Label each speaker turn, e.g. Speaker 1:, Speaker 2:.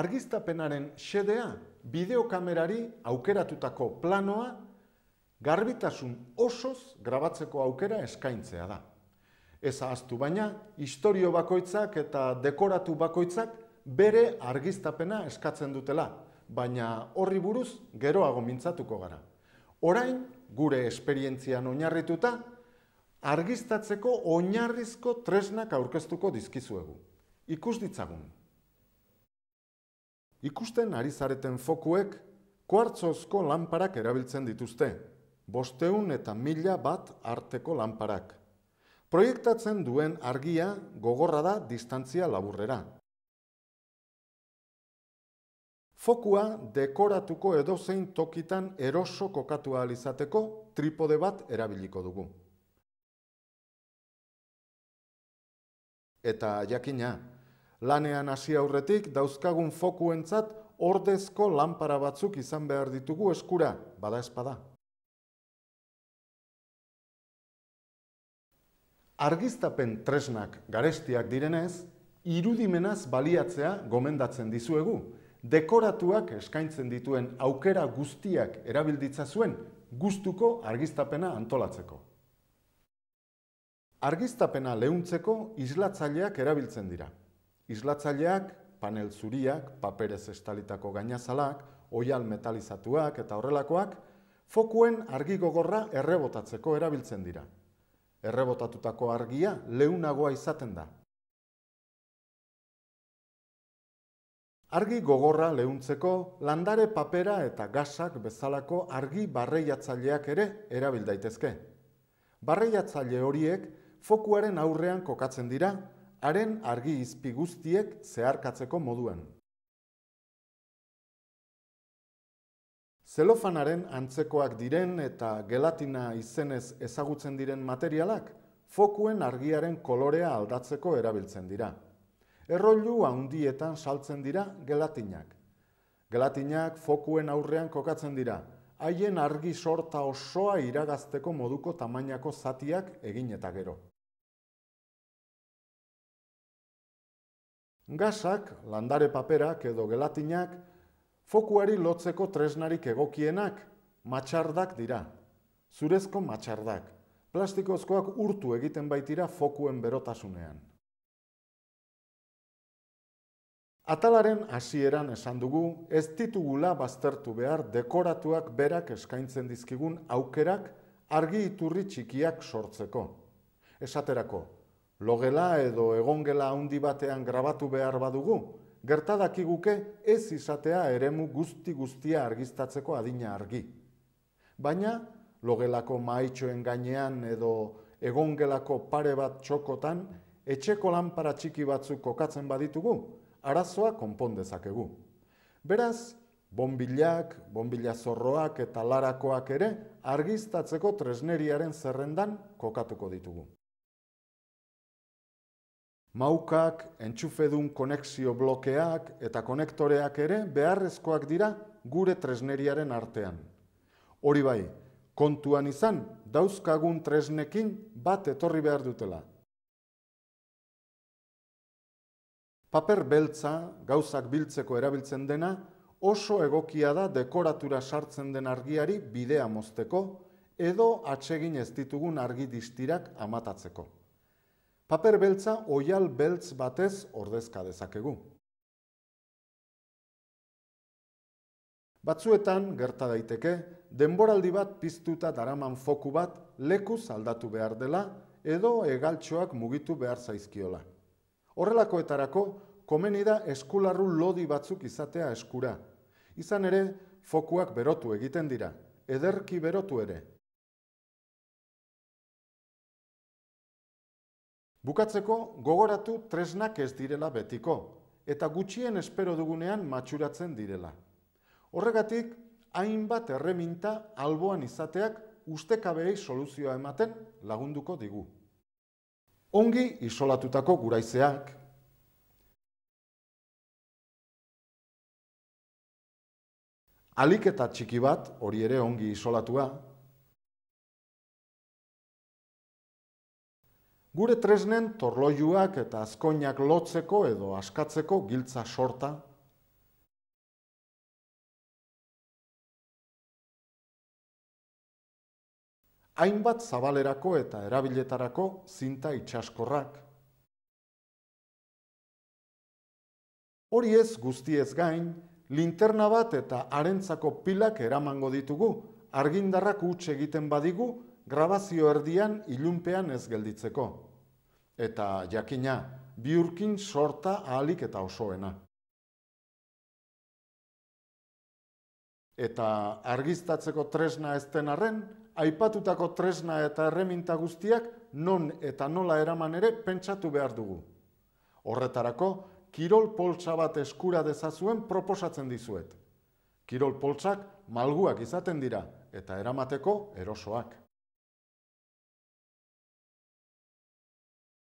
Speaker 1: argiztapenaren xedea bideokamerari aukeratutako planoa garbitasun osoz grabatzeko aukera eskaintzea da. Ez ahaztu baina, historio bakoitzak eta dekoratu bakoitzak bere argiztapena eskatzen dutela, baina horri buruz geroago mintzatuko gara. Orain, gure esperientzian oinarrituta, argiztatzeko oinarrizko tresnak aurkeztuko dizkizuegu. Ikus ditzagun ikusten ari zareten fokuek, kuartzozko lanparak erabiltzen dituzte, bosteun eta mila bat arteko lanparak. Proiektatzen duen argia gogorra da distantzia laburrera. Fokua dekoratuko edozein tokitan eroso kokatu alizateko tripode bat erabiliko dugu. Eta jakina, lanean hasi aurretik dauzkagun fokuentzat ordezko lanpara batzuk izan behar ditugu eskura, bada espada. Argiztapen tresnak garestiak direnez, irudimenaz baliatzea gomendatzen dizuegu. Dekoratuak eskaintzen dituen aukera guztiak erabilditza zuen, guztuko argiztapena antolatzeko. Argiztapena lehuntzeko islatzaileak erabiltzen dira. Islatzaileak, panel zuriak, paperez estalitako gainazalak, oial metalizatuak eta horrelakoak, fokuen argi gogorra errebotatzeko erabiltzen dira. Errebotatutako argia leunagoa izaten da. Argi gogorra lehuntzeko landare papera eta gasak bezalako argi barreiatzaileak ere erabil daitezke. Barreiatzaile horiek fokuaren aurrean kokatzen dira, haren argi izpi guztiek zeharkatzeko moduan. Zelofanaren antzekoak diren eta gelatina izenez ezagutzen diren materialak, fokuen argiaren kolorea aldatzeko erabiltzen dira. Errolu handietan saltzen dira gelatinak. Gelatinak fokuen aurrean kokatzen dira, haien argi sorta osoa iragazteko moduko tamainako zatiak egin eta gero. Gazak, landare paperak edo gelatinak, fokuari lotzeko tresnarik egokienak, matxardak dira. Zurezko matxardak. Plastikozkoak urtu egiten baitira fokuen berotasunean. Atalaren hasieran esan dugu, ez ditugula baztertu behar dekoratuak berak eskaintzen dizkigun aukerak argi iturri txikiak sortzeko. Esaterako, logela edo egongela handi batean grabatu behar badugu, gertadaki guke ez izatea eremu guzti guztia argistatzeko adina argi. Baina logelako maitxoen gainean edo egongelako pare bat txokotan etxeko lanpara txiki batzuk kokatzen baditugu, arazoa konpon dezakegu. Beraz, bombilak, bombila zorroak eta larakoak ere argistatzeko tresneriaren zerrendan kokatuko ditugu. Maukak, entxufedun konexio blokeak eta konektoreak ere beharrezkoak dira gure tresneriaren artean. Hori bai, kontuan izan, dauzkagun tresnekin bat etorri behar dutela. Paper beltza, gauzak biltzeko erabiltzen dena, oso egokia da dekoratura sartzen den argiari bidea mozteko edo atsegin ez ditugun argi distirak amatatzeko paper beltza oial beltz batez ordezka dezakegu. Batzuetan gerta daiteke, denboraldi bat piztuta daraman foku bat leku aldatu behar dela edo hegaltxoak mugitu behar zaizkiola. Horrelakoetarako komeni da eskularru lodi batzuk izatea eskura. Izan ere, fokuak berotu egiten dira, ederki berotu ere. Bukatzeko gogoratu tresnak ez direla betiko eta gutxien espero dugunean matxuratzen direla. Horregatik, hainbat erreminta alboan izateak ustekabei soluzioa ematen lagunduko digu. Ongi isolatutako guraizeak. Aliketa txiki bat hori ere ongi isolatua. Gure tresnen torloiuak eta azkoinak lotzeko edo askatzeko giltza sorta. Hainbat zabalerako eta erabiletarako zinta itxaskorrak. Hori ez guztiez gain, linterna bat eta harentzako pilak eramango ditugu, argindarrak utxe egiten badigu grabazio erdian ilunpean ez gelditzeko. Eta jakina, biurkin sorta ahalik eta osoena. Eta argiztatzeko tresna ez arren, aipatutako tresna eta erreminta guztiak non eta nola eraman ere pentsatu behar dugu. Horretarako, kirol poltsa bat eskura dezazuen proposatzen dizuet. Kirol poltsak malguak izaten dira eta eramateko erosoak.